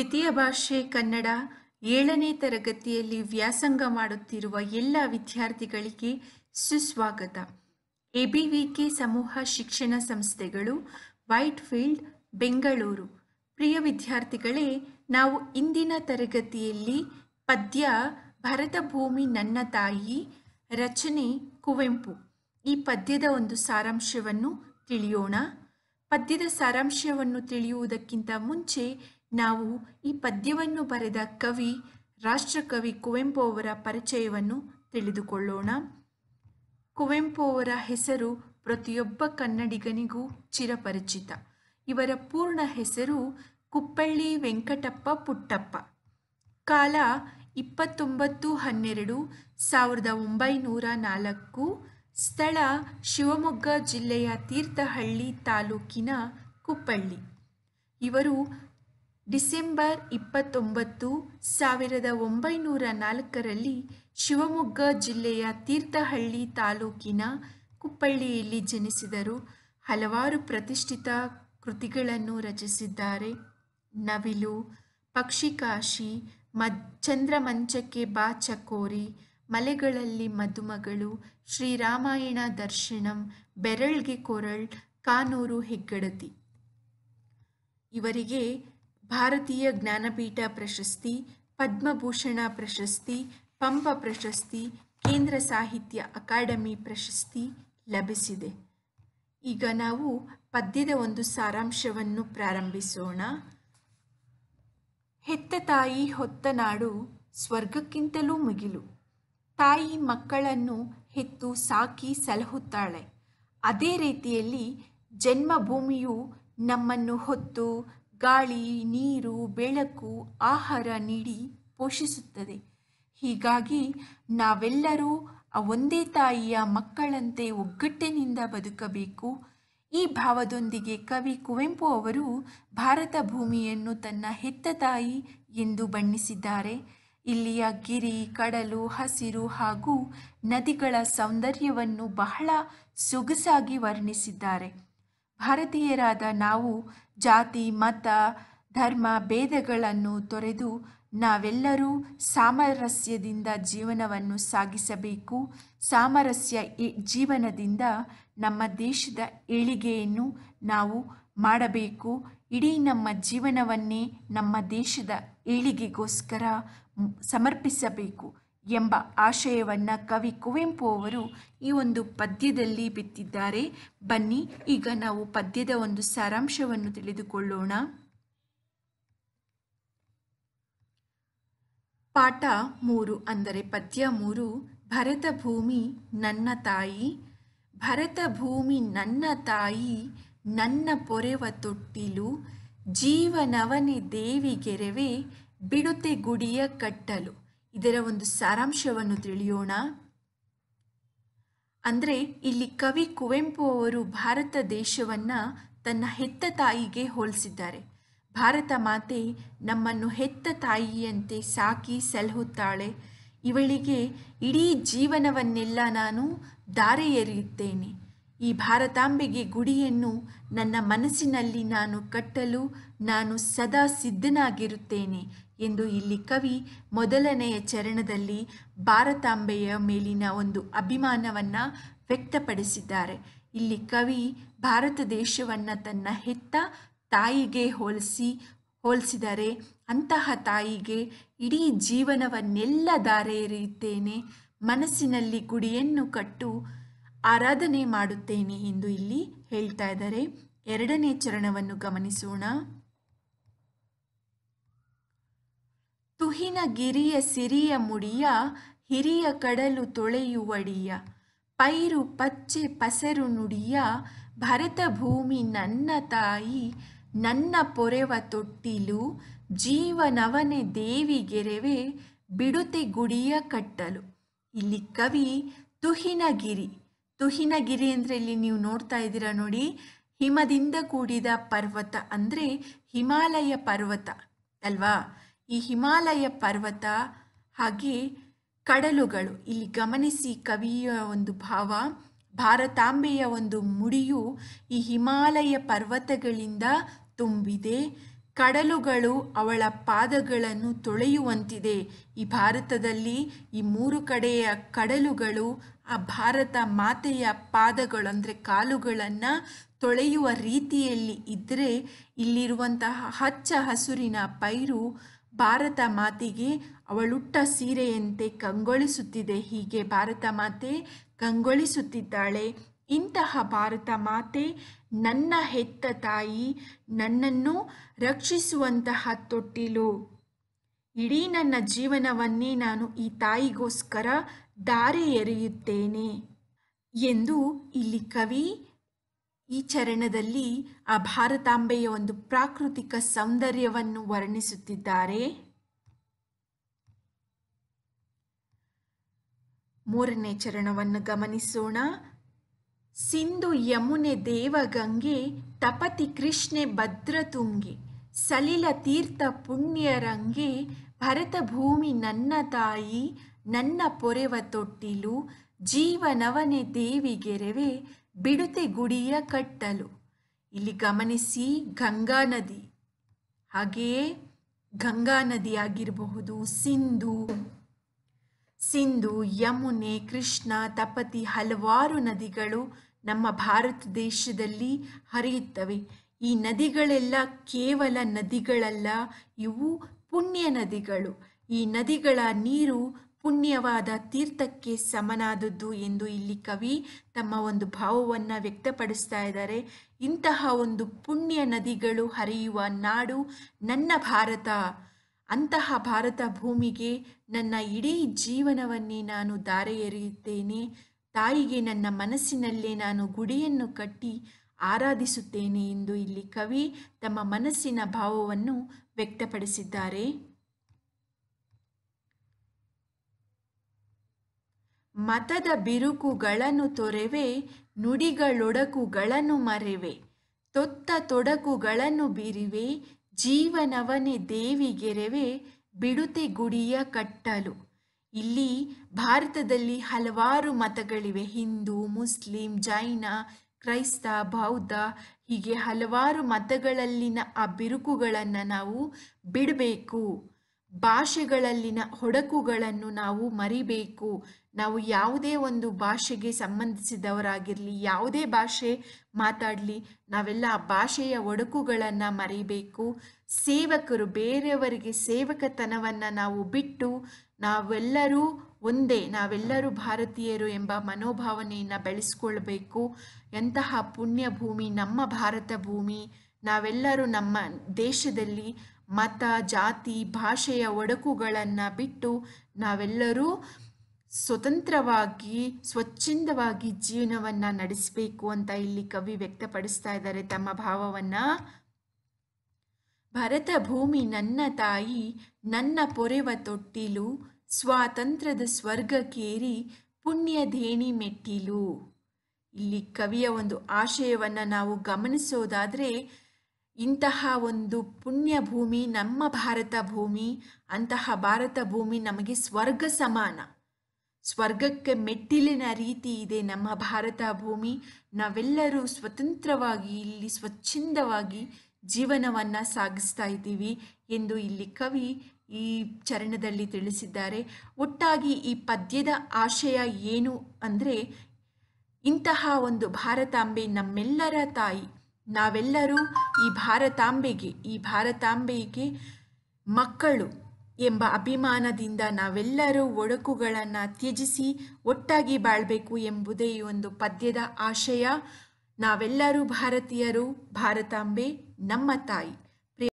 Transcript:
ದ್ವಿತೀಯ ಭಾಷೆ ಕನ್ನಡ ಏಳನೇ ತರಗತಿಯಲ್ಲಿ ವ್ಯಾಸಂಗ ಮಾಡುತ್ತಿರುವ ಎಲ್ಲ ವಿದ್ಯಾರ್ಥಿಗಳಿಗೆ ಸುಸ್ವಾಗತ ಕೆ ಸಮೂಹ ಶಿಕ್ಷಣ ಸಂಸ್ಥೆಗಳು ವೈಟ್ ಫೀಲ್ಡ್ ಬೆಂಗಳೂರು ಪ್ರಿಯ ವಿದ್ಯಾರ್ಥಿಗಳೇ ನಾವು ಇಂದಿನ ತರಗತಿಯಲ್ಲಿ ಪದ್ಯ ಭರತಭೂಮಿ ನನ್ನ ತಾಯಿ ರಚನೆ ಕುವೆಂಪು ಈ ಪದ್ಯದ ಒಂದು ಸಾರಾಂಶವನ್ನು ತಿಳಿಯೋಣ ಪದ್ಯದ ಸಾರಾಂಶವನ್ನು ತಿಳಿಯುವುದಕ್ಕಿಂತ ಮುಂಚೆ ನಾವು ಈ ಪದ್ಯವನ್ನು ಬರೆದ ಕವಿ ರಾಷ್ಟ್ರಕವಿ ಕುವೆಂಪು ಅವರ ಪರಿಚಯವನ್ನು ತಿಳಿದುಕೊಳ್ಳೋಣ ಕುವೆಂಪು ಅವರ ಹೆಸರು ಪ್ರತಿಯೊಬ್ಬ ಕನ್ನಡಿಗನಿಗೂ ಚಿರಪರಿಚಿತ ಇವರ ಪೂರ್ಣ ಹೆಸರು ಕುಪ್ಪಳ್ಳಿ ವೆಂಕಟಪ್ಪ ಪುಟ್ಟಪ್ಪ ಕಾಲ ಇಪ್ಪತ್ತೊಂಬತ್ತು ಹನ್ನೆರಡು ಸಾವಿರದ ಒಂಬೈನೂರ ನಾಲ್ಕು ಸ್ಥಳ ಶಿವಮೊಗ್ಗ ಜಿಲ್ಲೆಯ ತೀರ್ಥಹಳ್ಳಿ ತಾಲೂಕಿನ ಕುಪ್ಪಳ್ಳಿ ಇವರು ಡಿಸೆಂಬರ್ ಇಪ್ಪತ್ತೊಂಬತ್ತು ಸಾವಿರದ ಒಂಬೈನೂರ ನಾಲ್ಕರಲ್ಲಿ ಶಿವಮೊಗ್ಗ ಜಿಲ್ಲೆಯ ತೀರ್ಥಹಳ್ಳಿ ತಾಲೂಕಿನ ಕುಪ್ಪಳ್ಳಿಯಲ್ಲಿ ಜನಿಸಿದರು ಹಲವಾರು ಪ್ರತಿಷ್ಠಿತ ಕೃತಿಗಳನ್ನು ರಚಿಸಿದ್ದಾರೆ ನವಿಲು ಪಕ್ಷಿಕಾಶಿ ಮ ಚಂದ್ರಮಂಚಕ್ಕೆ ಬಾ ಚಕೋರಿ ಮಲೆಗಳಲ್ಲಿ ಮದುಮಗಳು ಶ್ರೀರಾಮಾಯಣ ದರ್ಶನಂ ಬೆರಳ್ಗೆ ಕೊರಳ್ ಕಾನೂರು ಹೆಗ್ಗಡತಿ ಇವರಿಗೆ ಭಾರತೀಯ ಜ್ಞಾನಪೀಠ ಪ್ರಶಸ್ತಿ ಪದ್ಮಭೂಷಣ ಪ್ರಶಸ್ತಿ ಪಂಪ ಪ್ರಶಸ್ತಿ ಕೇಂದ್ರ ಸಾಹಿತ್ಯ ಅಕಾಡೆಮಿ ಪ್ರಶಸ್ತಿ ಲಭಿಸಿದೆ ಈಗ ನಾವು ಪದ್ಯದ ಒಂದು ಸಾರಾಂಶವನ್ನು ಪ್ರಾರಂಭಿಸೋಣ ಹೆತ್ತ ತಾಯಿ ಹೊತ್ತ ನಾಡು ಸ್ವರ್ಗಕ್ಕಿಂತಲೂ ಮುಗಿಲು ತಾಯಿ ಮಕ್ಕಳನ್ನು ಹೆತ್ತು ಸಾಕಿ ಸಲಹುತ್ತಾಳೆ ಅದೇ ರೀತಿಯಲ್ಲಿ ಜನ್ಮಭೂಮಿಯು ನಮ್ಮನ್ನು ಹೊತ್ತು ಗಾಳಿ ನೀರು ಬೆಳಕು ಆಹಾರ ನೀಡಿ ಪೋಷಿಸುತ್ತದೆ ಹೀಗಾಗಿ ನಾವೆಲ್ಲರೂ ಆ ಒಂದೇ ತಾಯಿಯ ಮಕ್ಕಳಂತೆ ಒಗ್ಗಟ್ಟಿನಿಂದ ಬದುಕಬೇಕು ಈ ಭಾವದೊಂದಿಗೆ ಕವಿ ಕುವೆಂಪು ಅವರು ಭಾರತ ಭೂಮಿಯನ್ನು ತನ್ನ ಹೆತ್ತ ತಾಯಿ ಎಂದು ಬಣ್ಣಿಸಿದ್ದಾರೆ ಇಲ್ಲಿಯ ಗಿರಿ ಕಡಲು ಹಸಿರು ಹಾಗೂ ನದಿಗಳ ಸೌಂದರ್ಯವನ್ನು ಬಹಳ ಸೊಗಸಾಗಿ ವರ್ಣಿಸಿದ್ದಾರೆ ಭಾರತೀಯರಾದ ನಾವು ಜಾತಿ ಮತ ಧರ್ಮ ಭೇದಗಳನ್ನು ತೊರೆದು ನಾವೆಲ್ಲರೂ ಸಾಮರಸ್ಯದಿಂದ ಜೀವನವನ್ನು ಸಾಗಿಸಬೇಕು ಸಾಮರಸ್ಯ ಜೀವನದಿಂದ ನಮ್ಮ ದೇಶದ ಏಳಿಗೆಯನ್ನು ನಾವು ಮಾಡಬೇಕು ಇಡೀ ನಮ್ಮ ಜೀವನವನ್ನೇ ನಮ್ಮ ದೇಶದ ಏಳಿಗೆಗೋಸ್ಕರ ಸಮರ್ಪಿಸಬೇಕು ಎಂಬ ಆಶಯವನ್ನು ಕವಿ ಕುವೆಂಪು ಅವರು ಈ ಒಂದು ಪದ್ಯದಲ್ಲಿ ಬಿತ್ತಿದ್ದಾರೆ ಬನ್ನಿ ಈಗ ನಾವು ಪದ್ಯದ ಒಂದು ಸಾರಾಂಶವನ್ನು ತಿಳಿದುಕೊಳ್ಳೋಣ ಪಾಠ ಮೂರು ಅಂದರೆ ಪದ್ಯ ಮೂರು ಭರತ ಭೂಮಿ ನನ್ನ ತಾಯಿ ಭರತ ಭೂಮಿ ನನ್ನ ತಾಯಿ ನನ್ನ ಪೊರೆವ ತೊಟ್ಟಿಲು ಜೀವನವನೆ ದೇವಿಗೆರೆವೆ ಬಿಡುತೆ ಗುಡಿಯ ಕಟ್ಟಲು ಇದರ ಒಂದು ಸಾರಾಂಶವನ್ನು ತಿಳಿಯೋಣ ಅಂದರೆ ಇಲ್ಲಿ ಕವಿ ಕುವೆಂಪು ಅವರು ಭಾರತ ದೇಶವನ್ನು ತನ್ನ ಹೆತ್ತ ತಾಯಿಗೆ ಹೋಲಿಸಿದ್ದಾರೆ ಭಾರತ ಮಾತೆ ನಮ್ಮನ್ನು ಹೆತ್ತ ತಾಯಿಯಂತೆ ಸಾಕಿ ಸಲಹುತ್ತಾಳೆ ಇವಳಿಗೆ ಇಡೀ ಜೀವನವನ್ನೆಲ್ಲ ನಾನು ದಾರೆ ಎರೆಯುತ್ತೇನೆ ಈ ಭಾರತಾಂಬೆಗೆ ಗುಡಿಯನ್ನು ನನ್ನ ಮನಸ್ಸಿನಲ್ಲಿ ನಾನು ಕಟ್ಟಲು ನಾನು ಸದಾ ಸಿದ್ಧನಾಗಿರುತ್ತೇನೆ ಎಂದು ಇಲ್ಲಿ ಕವಿ ಮೊದಲನೆಯ ಚರಣದಲ್ಲಿ ಭಾರತಾಂಬೆಯ ಮೇಲಿನ ಒಂದು ಅಭಿಮಾನವನ್ನು ವ್ಯಕ್ತಪಡಿಸಿದ್ದಾರೆ ಇಲ್ಲಿ ಕವಿ ಭಾರತ ದೇಶವನ್ನು ತನ್ನ ಹೆತ್ತ ತಾಯಿಗೆ ಹೋಲಿಸಿ ಹೋಲಿಸಿದರೆ ಅಂತಹ ತಾಯಿಗೆ ಇಡೀ ಜೀವನವನ್ನೆಲ್ಲ ದಾರೆಯರಿಯುತ್ತೇನೆ ಮನಸ್ಸಿನಲ್ಲಿ ಗುಡಿಯನ್ನು ಕಟ್ಟು ಆರಾಧನೆ ಮಾಡುತ್ತೇನೆ ಎಂದು ಇಲ್ಲಿ ಹೇಳ್ತಾ ಇದ್ದಾರೆ ಎರಡನೇ ಚರಣವನ್ನು ಗಮನಿಸೋಣ ತುಹಿನ ಗಿರಿಯ ಸಿರಿಯ ಮುಡಿಯ ಹಿರಿಯ ಕಡಲು ತೊಳೆಯುವಡಿಯ ಪೈರು ಪಚ್ಚೆ ಪಸರು ನುಡಿಯ ಭರತ ಭೂಮಿ ನನ್ನ ತಾಯಿ ನನ್ನ ಪೊರೆವ ತೊಟ್ಟಿಲು ಜೀವನವನೆ ದೇವಿ ದೇವಿಗೆರೆವೆ ಬಿಡುತೆ ಗುಡಿಯ ಕಟ್ಟಲು ಇಲ್ಲಿ ಕವಿ ತುಹಿನಗಿರಿ ತುಹಿನಗಿರಿ ಅಂದರೆ ಇಲ್ಲಿ ನೀವು ನೋಡ್ತಾ ಇದ್ದೀರಾ ನೋಡಿ ಹಿಮದಿಂದ ಕೂಡಿದ ಪರ್ವತ ಅಂದರೆ ಹಿಮಾಲಯ ಪರ್ವತ ಅಲ್ವಾ ಈ ಹಿಮಾಲಯ ಪರ್ವತ ಹಾಗೆ ಕಡಲುಗಳು ಇಲ್ಲಿ ಗಮನಿಸಿ ಕವಿಯ ಒಂದು ಭಾವ ಭಾರತಾಂಬೆಯ ಒಂದು ಮುಡಿಯು ಈ ಹಿಮಾಲಯ ಪರ್ವತಗಳಿಂದ ತುಂಬಿದೆ ಕಡಲುಗಳು ಅವಳ ಪಾದಗಳನ್ನು ತೊಳೆಯುವಂತಿದೆ ಈ ಭಾರತದಲ್ಲಿ ಈ ಮೂರು ಕಡೆಯ ಕಡಲುಗಳು ಆ ಭಾರತ ಮಾತೆಯ ಪಾದಗಳು ಅಂದರೆ ಕಾಲುಗಳನ್ನು ತೊಳೆಯುವ ರೀತಿಯಲ್ಲಿ ಇದ್ದರೆ ಇಲ್ಲಿರುವಂತಹ ಹಚ್ಚ ಹಸುರಿನ ಪೈರು ಭಾರತ ಮಾತೆಗೆ ಅವಳುಟ್ಟ ಸೀರೆಯಂತೆ ಕಂಗೊಳಿಸುತ್ತಿದೆ ಹೀಗೆ ಭಾರತ ಮಾತೆ ಕಂಗೊಳಿಸುತ್ತಿದ್ದಾಳೆ ಇಂತಹ ಭಾರತ ಮಾತೆ ನನ್ನ ಹೆತ್ತ ತಾಯಿ ನನ್ನನ್ನು ರಕ್ಷಿಸುವಂತಹ ತೊಟ್ಟಿಲು ಇಡೀ ನನ್ನ ಜೀವನವನ್ನೇ ನಾನು ಈ ತಾಯಿಗೋಸ್ಕರ ದಾರಿ ಎರೆಯುತ್ತೇನೆ ಎಂದು ಇಲ್ಲಿ ಕವಿ ಈ ಚರಣದಲ್ಲಿ ಆ ಭಾರತಾಂಬೆಯ ಒಂದು ಪ್ರಾಕೃತಿಕ ಸೌಂದರ್ಯವನ್ನು ವರ್ಣಿಸುತ್ತಿದ್ದಾರೆ ಮೂರನೇ ಚರಣವನ್ನು ಗಮನಿಸೋಣ ಸಿಂಧು ಯಮುನೆ ದೇವಗಂಗೆ ತಪತಿ ಕೃಷ್ಣೆ ಭದ್ರ ತುಂಗೆ ಸಲಿಲ ತೀರ್ಥ ಪುಣ್ಯರಂಗೆ ಭರತಭೂಮಿ ನನ್ನ ತಾಯಿ ನನ್ನ ಪೊರೆವ ತೊಟ್ಟಿಲು ಜೀವನವನೆ ದೇವಿಗೆರೆವೆ ಬಿಡುತೆ ಗುಡಿಯ ಕಟ್ಟಲು ಇಲ್ಲಿ ಗಮನಿಸಿ ಗಂಗಾ ನದಿ ಹಾಗೆಯೇ ಗಂಗಾ ನದಿ ಆಗಿರಬಹುದು ಸಿಂಧು ಸಿಂಧು ಯಮುನೆ ಕೃಷ್ಣ ತಪತಿ ಹಲವಾರು ನದಿಗಳು ನಮ್ಮ ಭಾರತ ದೇಶದಲ್ಲಿ ಹರಿಯುತ್ತವೆ ಈ ನದಿಗಳೆಲ್ಲ ಕೇವಲ ನದಿಗಳಲ್ಲ ಇವು ಪುಣ್ಯ ನದಿಗಳು ಈ ನದಿಗಳ ನೀರು ಪುಣ್ಯವಾದ ತೀರ್ಥಕ್ಕೆ ಸಮನಾದದ್ದು ಎಂದು ಇಲ್ಲಿ ಕವಿ ತಮ್ಮ ಒಂದು ಭಾವವನ್ನು ವ್ಯಕ್ತಪಡಿಸ್ತಾ ಇದ್ದಾರೆ ಇಂತಹ ಒಂದು ಪುಣ್ಯ ನದಿಗಳು ಹರಿಯುವ ನಾಡು ನನ್ನ ಭಾರತ ಅಂತಹ ಭಾರತ ಭೂಮಿಗೆ ನನ್ನ ಇಡೀ ಜೀವನವನ್ನೇ ನಾನು ದಾರೆ ಎರೆಯುತ್ತೇನೆ ತಾಯಿಗೆ ನನ್ನ ಮನಸ್ಸಿನಲ್ಲೇ ನಾನು ಗುಡಿಯನ್ನು ಕಟ್ಟಿ ಆರಾಧಿಸುತ್ತೇನೆ ಎಂದು ಇಲ್ಲಿ ಕವಿ ತಮ್ಮ ಮನಸ್ಸಿನ ಭಾವವನ್ನು ವ್ಯಕ್ತಪಡಿಸಿದ್ದಾರೆ ಮತದ ಬಿರುಕುಗಳನ್ನು ತೊರೆವೆ ನುಡಿಗಳೊಡಕುಗಳನ್ನು ಮರೆವೆ ತೊತ್ತ ತೊಡಕುಗಳನ್ನು ಬೀರಿವೆ ಜೀವನವನೇ ದೇವಿಗೆರೆವೆ ಬಿಡುತೆ ಗುಡಿಯ ಕಟ್ಟಲು ಇಲ್ಲಿ ಭಾರತದಲ್ಲಿ ಹಲವಾರು ಮತಗಳಿವೆ ಹಿಂದೂ ಮುಸ್ಲಿಂ ಜೈನ ಕ್ರೈಸ್ತ ಬೌದ್ಧ ಹೀಗೆ ಹಲವಾರು ಮತಗಳಲ್ಲಿನ ಆ ಬಿರುಕುಗಳನ್ನು ನಾವು ಬಿಡಬೇಕು ಭಾಷೆಗಳಲ್ಲಿನ ಹೊಡಕುಗಳನ್ನು ನಾವು ಮರಿಬೇಕು ನಾವು ಯಾವುದೇ ಒಂದು ಭಾಷೆಗೆ ಸಂಬಂಧಿಸಿದವರಾಗಿರಲಿ ಯಾವುದೇ ಭಾಷೆ ಮಾತಾಡಲಿ ನಾವೆಲ್ಲ ಆ ಭಾಷೆಯ ಒಡಕುಗಳನ್ನು ಮರಿಬೇಕು ಸೇವಕರು ಬೇರೆಯವರಿಗೆ ಸೇವಕತನವನ್ನು ನಾವು ಬಿಟ್ಟು ನಾವೆಲ್ಲರೂ ಒಂದೇ ನಾವೆಲ್ಲರೂ ಭಾರತೀಯರು ಎಂಬ ಮನೋಭಾವನೆಯನ್ನು ಬೆಳೆಸ್ಕೊಳ್ಬೇಕು ಎಂತಹ ಪುಣ್ಯ ಭೂಮಿ ನಮ್ಮ ಭಾರತ ಭೂಮಿ ನಾವೆಲ್ಲರೂ ನಮ್ಮ ದೇಶದಲ್ಲಿ ಮತ ಜಾತಿ ಭಾಷೆಯ ಒಡಕುಗಳನ್ನು ಬಿಟ್ಟು ನಾವೆಲ್ಲರೂ ಸ್ವತಂತ್ರವಾಗಿ ಸ್ವಚ್ಛಂದವಾಗಿ ಜೀವನವನ್ನು ನಡೆಸಬೇಕು ಅಂತ ಇಲ್ಲಿ ಕವಿ ವ್ಯಕ್ತಪಡಿಸ್ತಾ ಇದ್ದಾರೆ ತಮ್ಮ ಭಾವವನ್ನು ಭರತ ಭೂಮಿ ನನ್ನ ತಾಯಿ ನನ್ನ ಪೊರೆವ ತೊಟ್ಟಿಲು ಸ್ವಾತಂತ್ರ್ಯದ ಸ್ವರ್ಗಕ್ಕೇರಿ ಪುಣ್ಯಧೇಣಿ ಮೆಟ್ಟಿಲು ಇಲ್ಲಿ ಕವಿಯ ಒಂದು ಆಶಯವನ್ನು ನಾವು ಗಮನಿಸೋದಾದರೆ ಇಂತಹ ಒಂದು ಪುಣ್ಯ ಭೂಮಿ ನಮ್ಮ ಭಾರತ ಭೂಮಿ ಅಂತಹ ಭಾರತ ಭೂಮಿ ನಮಗೆ ಸ್ವರ್ಗ ಸಮಾನ ಸ್ವರ್ಗಕ್ಕೆ ಮೆಟ್ಟಿಲಿನ ರೀತಿ ಇದೆ ನಮ್ಮ ಭಾರತ ಭೂಮಿ ನಾವೆಲ್ಲರೂ ಸ್ವತಂತ್ರವಾಗಿ ಇಲ್ಲಿ ಸ್ವಚ್ಛಂದವಾಗಿ ಜೀವನವನ್ನು ಸಾಗಿಸ್ತಾ ಇದ್ದೀವಿ ಎಂದು ಇಲ್ಲಿ ಕವಿ ಈ ಚರಣದಲ್ಲಿ ತಿಳಿಸಿದ್ದಾರೆ ಒಟ್ಟಾಗಿ ಈ ಪದ್ಯದ ಆಶಯ ಏನು ಅಂದರೆ ಇಂತಹ ಒಂದು ಭಾರತಾಂಬೆ ನಮ್ಮೆಲ್ಲರ ತಾಯಿ ನಾವೆಲ್ಲರೂ ಈ ಭಾರತಾಂಬೆಗೆ ಈ ಭಾರತಾಂಬೆಗೆ ಮಕ್ಕಳು ಎಂಬ ಅಭಿಮಾನದಿಂದ ನಾವೆಲ್ಲರೂ ಒಡಕುಗಳನ್ನು ತ್ಯಜಿಸಿ ಒಟ್ಟಾಗಿ ಬಾಳಬೇಕು ಎಂಬುದೇ ಈ ಒಂದು ಪದ್ಯದ ಆಶಯ ನಾವೆಲ್ಲರೂ ಭಾರತೀಯರು ಭಾರತಾಂಬೆ ನಮ್ಮ ತಾಯಿ